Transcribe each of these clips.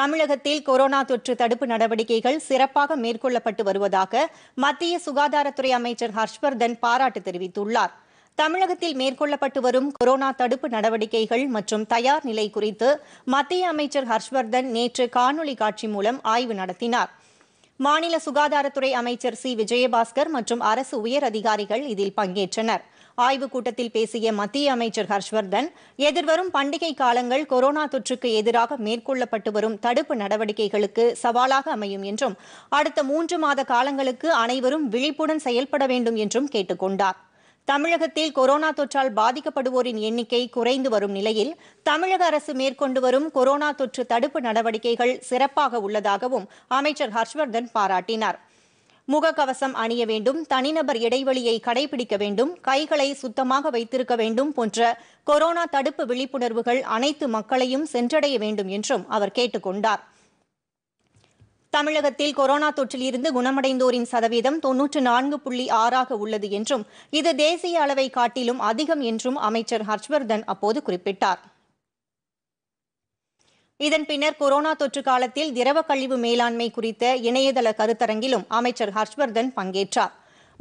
தமிழகத்தில் கொரோனா தொற்று தடுப்பு நடவடிக்கைகள் சிறப்பாக மேற்கொள்ளப்பட்டு வருவதாக மத்திய சுகாதாரத்துறை அமைச்சர் ஹர்ஷ்வர்தன் பாராட்டு தெரிவித்துள்ளார் தமிழகத்தில் மேற்கொள்ளப்பட்டு வரும் கொரோனா தடுப்பு நடவடிக்கைகள் மற்றும் தயார் நிலை குறித்து மத்திய அமைச்சர் ஹர்ஷ்வர்தன் நேற்று காணொலி காட்சி மூலம் ஆய்வு நடத்தினார் மாநில சுகாதாரத்துறை அமைச்சர் சி விஜயபாஸ்கர் மற்றும் அரசு உயர் அதிகாரிகள் இதில் பங்கேற்றனா் ஆய்வுக் கூட்டத்தில் பேசிய மத்திய அமைச்சர் ஹர்ஷ்வர்தன் எதிர்வரும் பண்டிகை காலங்கள் கொரோனா தொற்றுக்கு எதிராக மேற்கொள்ளப்பட்டு வரும் தடுப்பு நடவடிக்கைகளுக்கு சவாலாக அமையும் என்றும் அடுத்த மூன்று மாத காலங்களுக்கு அனைவரும் விழிப்புடன் செயல்பட வேண்டும் என்றும் கேட்டுக் தமிழகத்தில் கொரோனா தொற்றால் பாதிக்கப்படுவோரின் எண்ணிக்கை குறைந்து வரும் நிலையில் தமிழக அரசு மேற்கொண்டு வரும் கொரோனா தொற்று தடுப்பு நடவடிக்கைகள் சிறப்பாக உள்ளதாகவும் அமைச்சர் ஹர்ஷ்வர்தன் பாராட்டினாா் முகக்கவசம் அணிய வேண்டும் தனிநபர் இடைவெளியை கடைபிடிக்க வேண்டும் கைகளை சுத்தமாக வைத்திருக்க வேண்டும் போன்ற கொரோனா தடுப்பு விழிப்புணர்வுகள் அனைத்து மக்களையும் சென்றடைய வேண்டும் என்றும் அவர் கேட்டுக் கொண்டார் தமிழகத்தில் கொரோனா தொற்றிலிருந்து குணமடைந்தோரின் சதவீதம் தொன்னூற்று நான்கு புள்ளி ஆறாக உள்ளது என்றும் இது தேசிய அளவை காட்டிலும் அதிகம் என்றும் அமைச்சர் ஹர்ஷ்வர்தன் அப்போது குறிப்பிட்டார் இதன் பின்னர் கொரோனா தொற்று காலத்தில் திரவ கழிவு மேலாண்மை குறித்த இணையதள கருத்தரங்கிலும் அமைச்சர் ஹர்ஷ்வர்தன் பங்கேற்றார்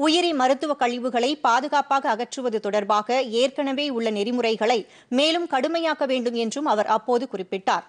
உயிரி மருத்துவ கழிவுகளை பாதுகாப்பாக அகற்றுவது தொடர்பாக ஏற்கனவே உள்ள நெறிமுறைகளை மேலும் கடுமையாக்க வேண்டும் என்றும் அவர் அப்போது குறிப்பிட்டார்